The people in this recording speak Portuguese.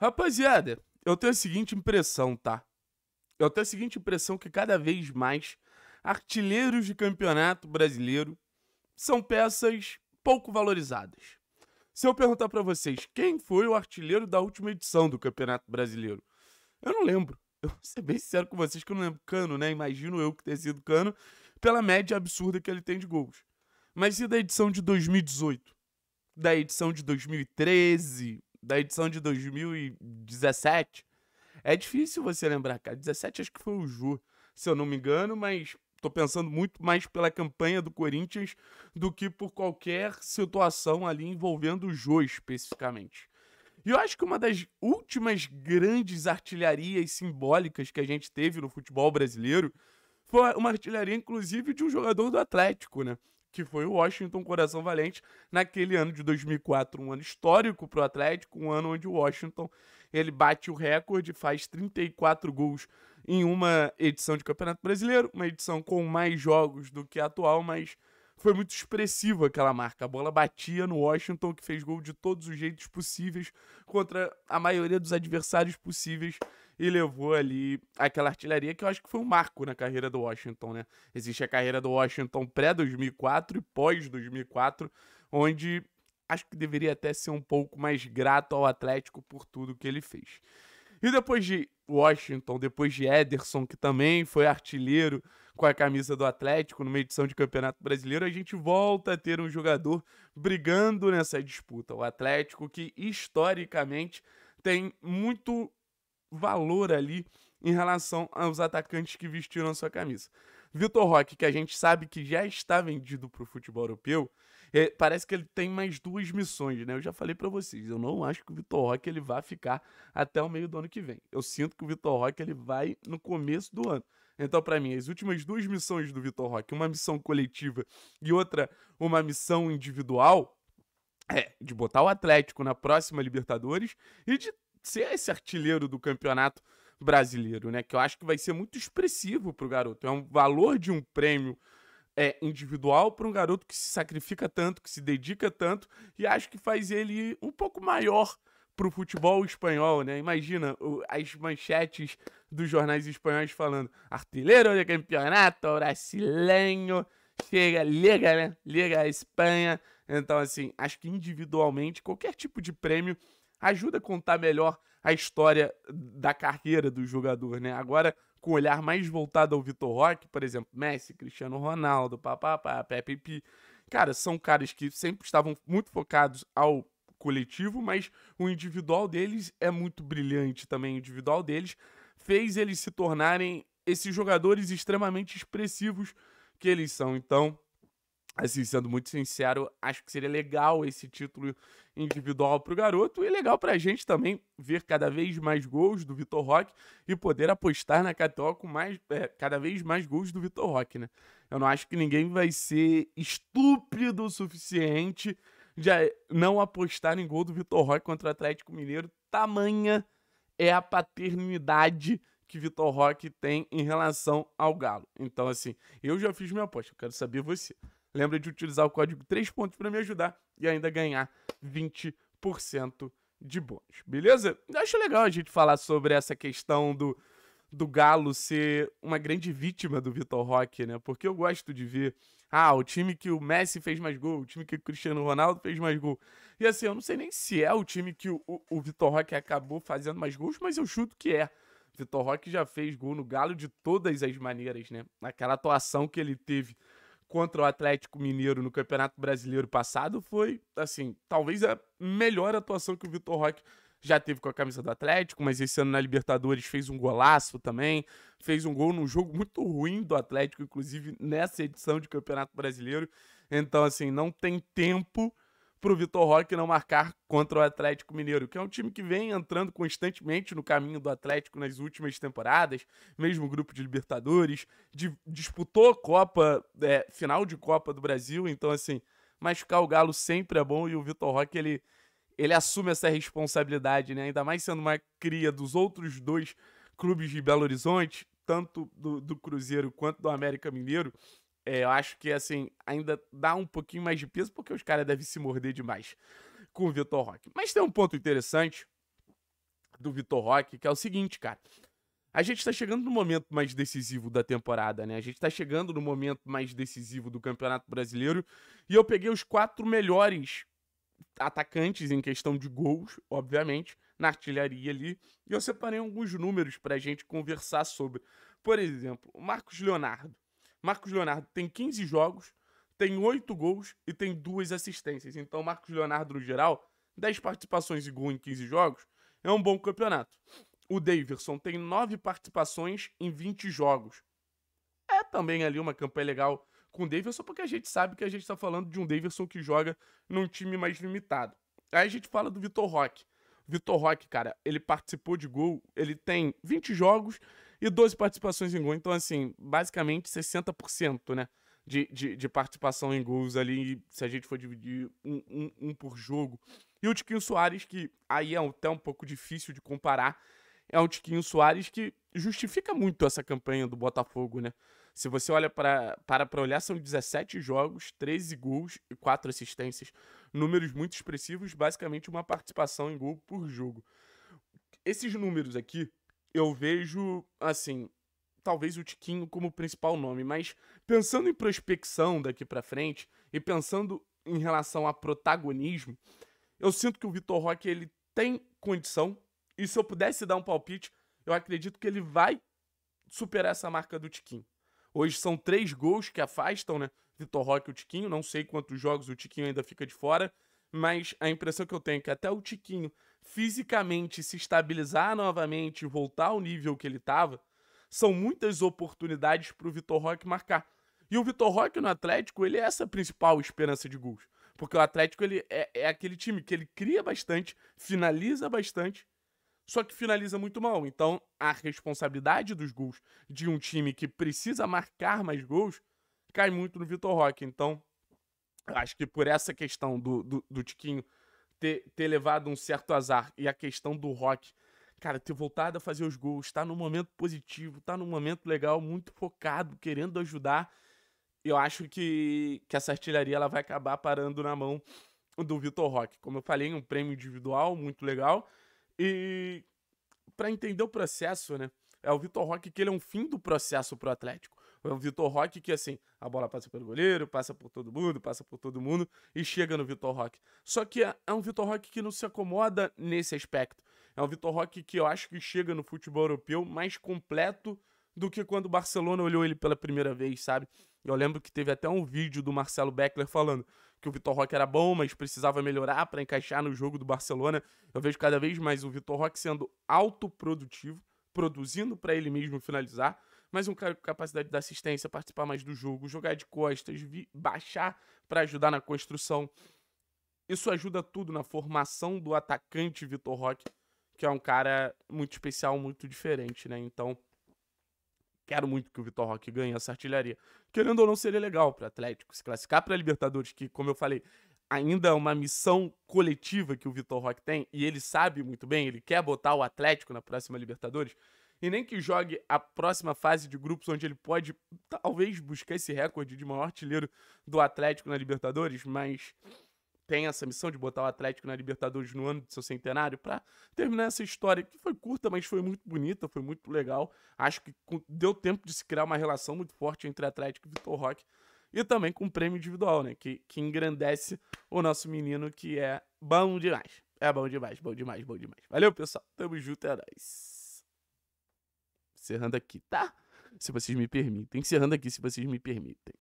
Rapaziada, eu tenho a seguinte impressão, tá? Eu tenho a seguinte impressão que cada vez mais artilheiros de campeonato brasileiro são peças pouco valorizadas. Se eu perguntar para vocês quem foi o artilheiro da última edição do Campeonato Brasileiro, eu não lembro. Eu vou ser bem sincero com vocês que eu não lembro Cano, né? Imagino eu que tenha sido Cano, pela média absurda que ele tem de gols. Mas e da edição de 2018? Da edição de 2013? da edição de 2017, é difícil você lembrar, cara. 17 acho que foi o Ju, se eu não me engano, mas tô pensando muito mais pela campanha do Corinthians do que por qualquer situação ali envolvendo o Jô especificamente. E eu acho que uma das últimas grandes artilharias simbólicas que a gente teve no futebol brasileiro foi uma artilharia, inclusive, de um jogador do Atlético, né? que foi o Washington Coração Valente, naquele ano de 2004, um ano histórico para o Atlético, um ano onde o Washington ele bate o recorde, faz 34 gols em uma edição de Campeonato Brasileiro, uma edição com mais jogos do que a atual, mas foi muito expressiva aquela marca. A bola batia no Washington, que fez gol de todos os jeitos possíveis contra a maioria dos adversários possíveis e levou ali aquela artilharia que eu acho que foi um marco na carreira do Washington, né? Existe a carreira do Washington pré-2004 e pós-2004, onde acho que deveria até ser um pouco mais grato ao Atlético por tudo que ele fez. E depois de Washington, depois de Ederson, que também foi artilheiro com a camisa do Atlético numa edição de Campeonato Brasileiro, a gente volta a ter um jogador brigando nessa disputa. O Atlético, que historicamente tem muito valor ali em relação aos atacantes que vestiram a sua camisa. Vitor Roque, que a gente sabe que já está vendido para o futebol europeu, é, parece que ele tem mais duas missões, né? Eu já falei para vocês, eu não acho que o Vitor Roque ele vai ficar até o meio do ano que vem. Eu sinto que o Vitor Roque ele vai no começo do ano. Então, para mim, as últimas duas missões do Vitor Roque, uma missão coletiva e outra uma missão individual, é de botar o Atlético na próxima Libertadores e de ser esse artilheiro do campeonato brasileiro, né? Que eu acho que vai ser muito expressivo para o garoto. É um valor de um prêmio é, individual para um garoto que se sacrifica tanto, que se dedica tanto, e acho que faz ele um pouco maior para o futebol espanhol, né? Imagina o, as manchetes dos jornais espanhóis falando artilheiro de campeonato brasileiro, chega, liga, né? Liga a Espanha. Então, assim, acho que individualmente qualquer tipo de prêmio ajuda a contar melhor a história da carreira do jogador, né? Agora, com o olhar mais voltado ao Vitor Roque, por exemplo, Messi, Cristiano Ronaldo, papapá, Pepe Pi. Cara, são caras que sempre estavam muito focados ao coletivo, mas o individual deles é muito brilhante também. O individual deles fez eles se tornarem esses jogadores extremamente expressivos que eles são. Então, assim, sendo muito sincero, acho que seria legal esse título individual para o garoto e legal para a gente também ver cada vez mais gols do Vitor Roque e poder apostar na KTO com mais, é, cada vez mais gols do Vitor Roque, né? Eu não acho que ninguém vai ser estúpido o suficiente de eh, não apostar em gol do Vitor Roque contra o Atlético Mineiro. Tamanha é a paternidade que Vitor Roque tem em relação ao Galo. Então, assim, eu já fiz minha aposta, eu quero saber você. Lembra de utilizar o código 3 pontos para me ajudar e ainda ganhar 20% de bônus, beleza? Eu acho legal a gente falar sobre essa questão do, do Galo ser uma grande vítima do Vitor Roque, né? Porque eu gosto de ver, ah, o time que o Messi fez mais gol, o time que o Cristiano Ronaldo fez mais gol. E assim, eu não sei nem se é o time que o, o, o Vitor Roque acabou fazendo mais gols, mas eu chuto que é. Vitor Roque já fez gol no Galo de todas as maneiras, né? Naquela atuação que ele teve contra o Atlético Mineiro no Campeonato Brasileiro passado foi, assim, talvez a melhor atuação que o Vitor Roque já teve com a camisa do Atlético, mas esse ano na Libertadores fez um golaço também, fez um gol num jogo muito ruim do Atlético, inclusive nessa edição de Campeonato Brasileiro. Então, assim, não tem tempo para o Vitor Roque não marcar contra o Atlético Mineiro, que é um time que vem entrando constantemente no caminho do Atlético nas últimas temporadas, mesmo grupo de Libertadores, de, disputou Copa, é, final de Copa do Brasil, então assim, machucar o Galo sempre é bom e o Vitor Roque ele, ele assume essa responsabilidade, né? ainda mais sendo uma cria dos outros dois clubes de Belo Horizonte, tanto do, do Cruzeiro quanto do América Mineiro, é, eu acho que, assim, ainda dá um pouquinho mais de peso, porque os caras devem se morder demais com o Vitor Roque. Mas tem um ponto interessante do Vitor Roque, que é o seguinte, cara. A gente está chegando no momento mais decisivo da temporada, né? A gente está chegando no momento mais decisivo do Campeonato Brasileiro. E eu peguei os quatro melhores atacantes em questão de gols, obviamente, na artilharia ali. E eu separei alguns números para a gente conversar sobre. Por exemplo, o Marcos Leonardo. Marcos Leonardo tem 15 jogos, tem 8 gols e tem duas assistências. Então, Marcos Leonardo, no geral, 10 participações e gol em 15 jogos, é um bom campeonato. O Davidson tem 9 participações em 20 jogos. É também ali uma campanha legal com o Davidson, porque a gente sabe que a gente está falando de um Davidson que joga num time mais limitado. Aí a gente fala do Vitor Roque. Vitor Roque, cara, ele participou de gol, ele tem 20 jogos e 12 participações em gol. Então, assim, basicamente 60%, né? De, de, de participação em gols ali, se a gente for dividir um, um, um por jogo. E o Tiquinho Soares, que aí é até um pouco difícil de comparar, é o Tiquinho Soares que justifica muito essa campanha do Botafogo, né? Se você olha para para olhar, são 17 jogos, 13 gols e 4 assistências. Números muito expressivos, basicamente uma participação em gol por jogo. Esses números aqui eu vejo, assim, talvez o Tiquinho como principal nome, mas pensando em prospecção daqui para frente e pensando em relação a protagonismo, eu sinto que o Vitor Roque ele tem condição e se eu pudesse dar um palpite, eu acredito que ele vai superar essa marca do Tiquinho. Hoje são três gols que afastam, né? Vitor Roque e o Tiquinho. Não sei quantos jogos o Tiquinho ainda fica de fora, mas a impressão que eu tenho é que até o Tiquinho fisicamente se estabilizar novamente e voltar ao nível que ele estava, são muitas oportunidades para o Vitor Roque marcar. E o Vitor Roque no Atlético, ele é essa principal esperança de gols. Porque o Atlético ele é, é aquele time que ele cria bastante, finaliza bastante, só que finaliza muito mal. Então, a responsabilidade dos gols de um time que precisa marcar mais gols cai muito no Vitor Roque. Então, acho que por essa questão do, do, do Tiquinho ter, ter levado um certo azar e a questão do rock, cara, ter voltado a fazer os gols, tá num momento positivo, tá num momento legal, muito focado, querendo ajudar. Eu acho que, que essa artilharia ela vai acabar parando na mão do Vitor Roque. Como eu falei, um prêmio individual muito legal. E para entender o processo, né? É o Vitor Roque que ele é um fim do processo pro Atlético é um Vitor Roque, que assim, a bola passa pelo goleiro, passa por todo mundo, passa por todo mundo e chega no Vitor Roque. Só que é, é um Vitor Roque que não se acomoda nesse aspecto. É um Vitor Roque que eu acho que chega no futebol europeu mais completo do que quando o Barcelona olhou ele pela primeira vez, sabe? Eu lembro que teve até um vídeo do Marcelo Beckler falando que o Vitor Roque era bom, mas precisava melhorar para encaixar no jogo do Barcelona. Eu vejo cada vez mais o Vitor Roque sendo autoprodutivo, produzindo para ele mesmo finalizar mas um cara com capacidade de assistência, participar mais do jogo, jogar de costas, baixar para ajudar na construção. Isso ajuda tudo na formação do atacante Vitor Roque, que é um cara muito especial, muito diferente, né? Então, quero muito que o Vitor Roque ganhe essa artilharia. Querendo ou não, seria legal para Atlético se classificar para Libertadores, que, como eu falei, ainda é uma missão coletiva que o Vitor Roque tem, e ele sabe muito bem, ele quer botar o Atlético na próxima Libertadores e nem que jogue a próxima fase de grupos, onde ele pode talvez buscar esse recorde de maior artilheiro do Atlético na Libertadores, mas tem essa missão de botar o Atlético na Libertadores no ano do seu centenário para terminar essa história que foi curta, mas foi muito bonita, foi muito legal. Acho que deu tempo de se criar uma relação muito forte entre Atlético e Vitor Roque e também com o prêmio individual, né, que, que engrandece o nosso menino que é bom demais. É bom demais, bom demais, bom demais. Valeu, pessoal. Tamo junto, é nóis. Encerrando aqui, tá? Se vocês me permitem. Encerrando aqui, se vocês me permitem.